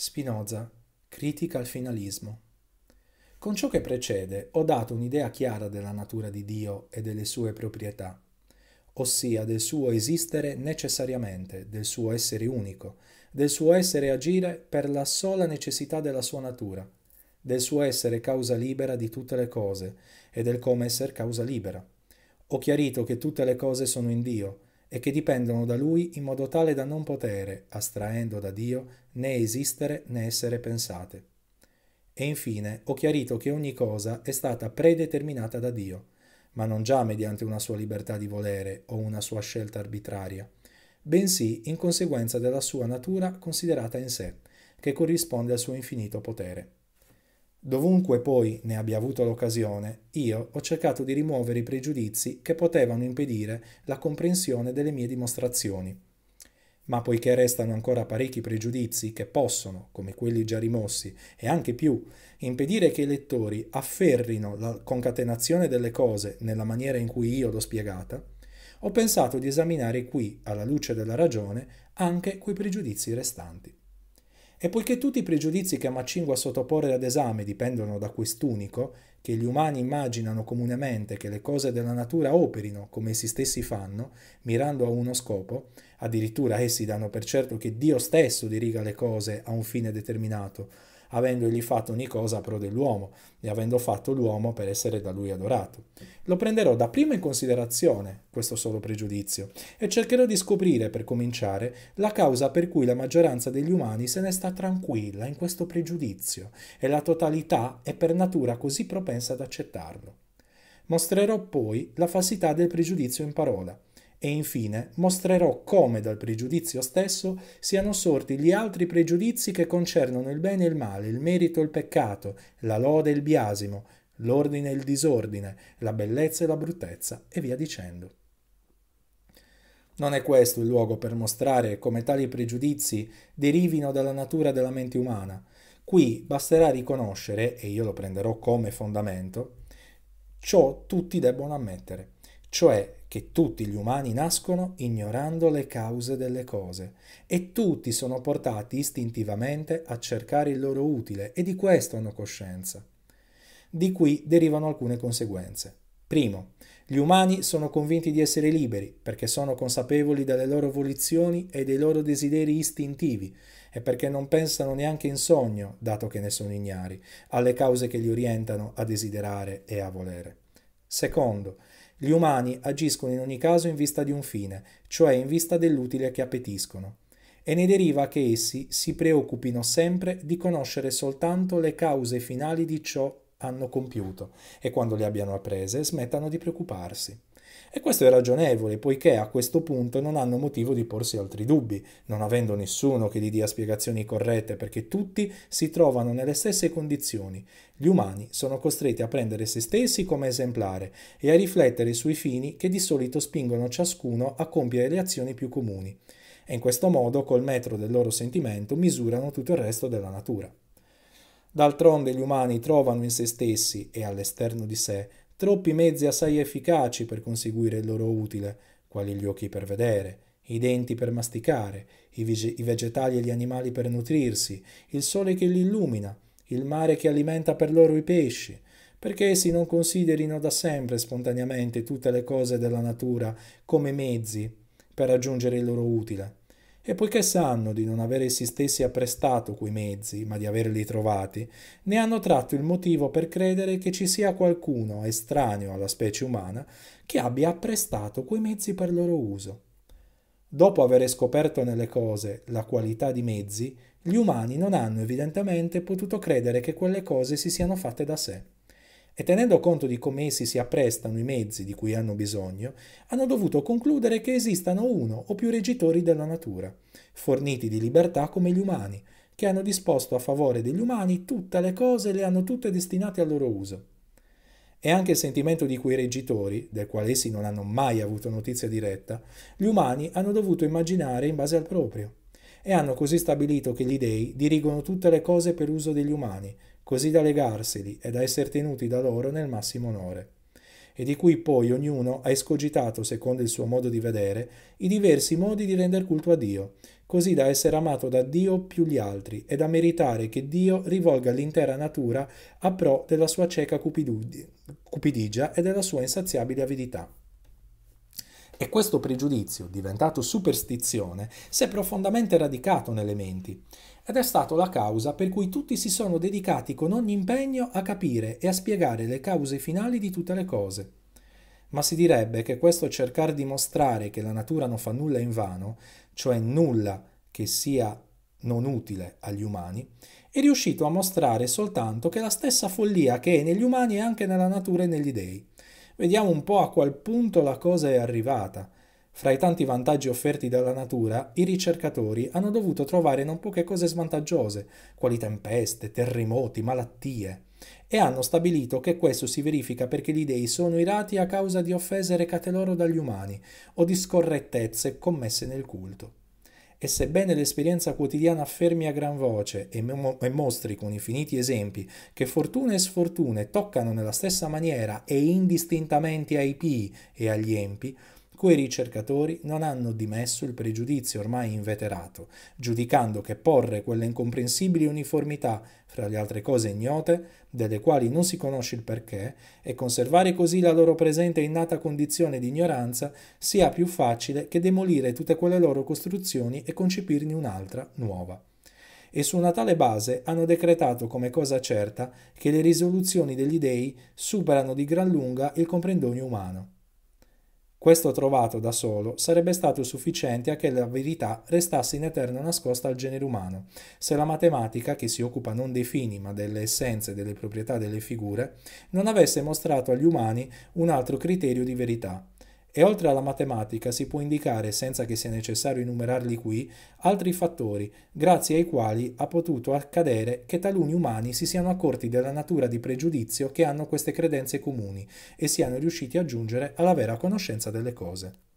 Spinoza, critica al finalismo. Con ciò che precede ho dato un'idea chiara della natura di Dio e delle sue proprietà, ossia del suo esistere necessariamente, del suo essere unico, del suo essere agire per la sola necessità della sua natura, del suo essere causa libera di tutte le cose e del come essere causa libera. Ho chiarito che tutte le cose sono in Dio e che dipendono da lui in modo tale da non potere, astraendo da Dio, né esistere né essere pensate. E infine ho chiarito che ogni cosa è stata predeterminata da Dio, ma non già mediante una sua libertà di volere o una sua scelta arbitraria, bensì in conseguenza della sua natura considerata in sé, che corrisponde al suo infinito potere. Dovunque poi ne abbia avuto l'occasione, io ho cercato di rimuovere i pregiudizi che potevano impedire la comprensione delle mie dimostrazioni. Ma poiché restano ancora parecchi pregiudizi che possono, come quelli già rimossi, e anche più, impedire che i lettori afferrino la concatenazione delle cose nella maniera in cui io l'ho spiegata, ho pensato di esaminare qui, alla luce della ragione, anche quei pregiudizi restanti. E poiché tutti i pregiudizi che Macingo a sottoporre ad esame dipendono da quest'unico, che gli umani immaginano comunemente che le cose della natura operino come essi stessi fanno, mirando a uno scopo, addirittura essi danno per certo che Dio stesso diriga le cose a un fine determinato, avendogli fatto ogni cosa pro dell'uomo e avendo fatto l'uomo per essere da lui adorato. Lo prenderò dapprima in considerazione, questo solo pregiudizio, e cercherò di scoprire, per cominciare, la causa per cui la maggioranza degli umani se ne sta tranquilla in questo pregiudizio e la totalità è per natura così propensa ad accettarlo. Mostrerò poi la falsità del pregiudizio in parola e infine mostrerò come dal pregiudizio stesso siano sorti gli altri pregiudizi che concernono il bene e il male, il merito e il peccato, la lode e il biasimo, l'ordine e il disordine, la bellezza e la bruttezza, e via dicendo. Non è questo il luogo per mostrare come tali pregiudizi derivino dalla natura della mente umana. Qui basterà riconoscere, e io lo prenderò come fondamento, ciò tutti debbono ammettere cioè che tutti gli umani nascono ignorando le cause delle cose e tutti sono portati istintivamente a cercare il loro utile e di questo hanno coscienza. Di qui derivano alcune conseguenze. Primo, gli umani sono convinti di essere liberi perché sono consapevoli delle loro volizioni e dei loro desideri istintivi e perché non pensano neanche in sogno, dato che ne sono ignari, alle cause che li orientano a desiderare e a volere. Secondo, gli umani agiscono in ogni caso in vista di un fine, cioè in vista dell'utile che appetiscono. E ne deriva che essi si preoccupino sempre di conoscere soltanto le cause finali di ciò hanno compiuto e quando le abbiano apprese smettano di preoccuparsi. E questo è ragionevole, poiché a questo punto non hanno motivo di porsi altri dubbi, non avendo nessuno che gli dia spiegazioni corrette, perché tutti si trovano nelle stesse condizioni. Gli umani sono costretti a prendere se stessi come esemplare e a riflettere sui fini che di solito spingono ciascuno a compiere le azioni più comuni. E in questo modo, col metro del loro sentimento, misurano tutto il resto della natura. D'altronde gli umani trovano in se stessi e all'esterno di sé troppi mezzi assai efficaci per conseguire il loro utile, quali gli occhi per vedere, i denti per masticare, i, i vegetali e gli animali per nutrirsi, il sole che li illumina, il mare che alimenta per loro i pesci, perché essi non considerino da sempre spontaneamente tutte le cose della natura come mezzi per raggiungere il loro utile, e poiché sanno di non avere essi stessi apprestato quei mezzi, ma di averli trovati, ne hanno tratto il motivo per credere che ci sia qualcuno estraneo alla specie umana che abbia apprestato quei mezzi per loro uso. Dopo aver scoperto nelle cose la qualità di mezzi, gli umani non hanno evidentemente potuto credere che quelle cose si siano fatte da sé e tenendo conto di come essi si apprestano i mezzi di cui hanno bisogno, hanno dovuto concludere che esistano uno o più reggitori della natura, forniti di libertà come gli umani, che hanno disposto a favore degli umani tutte le cose e le hanno tutte destinate al loro uso. E anche il sentimento di quei reggitori, del quale essi non hanno mai avuto notizia diretta, gli umani hanno dovuto immaginare in base al proprio e hanno così stabilito che gli dei dirigono tutte le cose per uso degli umani, così da legarseli e da essere tenuti da loro nel massimo onore e di cui poi ognuno ha escogitato, secondo il suo modo di vedere, i diversi modi di render culto a Dio, così da essere amato da Dio più gli altri e da meritare che Dio rivolga l'intera natura a pro della sua cieca cupidigia e della sua insaziabile avidità. E questo pregiudizio, diventato superstizione, si è profondamente radicato nelle menti ed è stata la causa per cui tutti si sono dedicati con ogni impegno a capire e a spiegare le cause finali di tutte le cose. Ma si direbbe che questo cercare di mostrare che la natura non fa nulla in vano, cioè nulla che sia non utile agli umani, è riuscito a mostrare soltanto che la stessa follia che è negli umani è anche nella natura e negli dei. Vediamo un po' a qual punto la cosa è arrivata. Fra i tanti vantaggi offerti dalla natura, i ricercatori hanno dovuto trovare non poche cose svantaggiose, quali tempeste, terremoti, malattie, e hanno stabilito che questo si verifica perché gli dei sono irati a causa di offese recate loro dagli umani o di scorrettezze commesse nel culto. E sebbene l'esperienza quotidiana affermi a gran voce e, mo- e mostri con infiniti esempi che fortune e sfortune toccano nella stessa maniera e indistintamente ai pii e agli empi, quei ricercatori non hanno dimesso il pregiudizio ormai inveterato, giudicando che porre quelle incomprensibili uniformità fra le altre cose ignote, delle quali non si conosce il perché, e conservare così la loro presente innata condizione di ignoranza sia più facile che demolire tutte quelle loro costruzioni e concepirne un'altra nuova e su una tale base hanno decretato come cosa certa che le risoluzioni degli dei superano di gran lunga il comprendonio umano. Questo trovato da solo sarebbe stato sufficiente a che la verità restasse in eterno nascosta al genere umano. Se la matematica, che si occupa non dei fini ma delle essenze e delle proprietà delle figure, non avesse mostrato agli umani un altro criterio di verità, e oltre alla matematica si può indicare, senza che sia necessario enumerarli qui, altri fattori, grazie ai quali ha potuto accadere che taluni umani si siano accorti della natura di pregiudizio che hanno queste credenze comuni e siano riusciti a giungere alla vera conoscenza delle cose.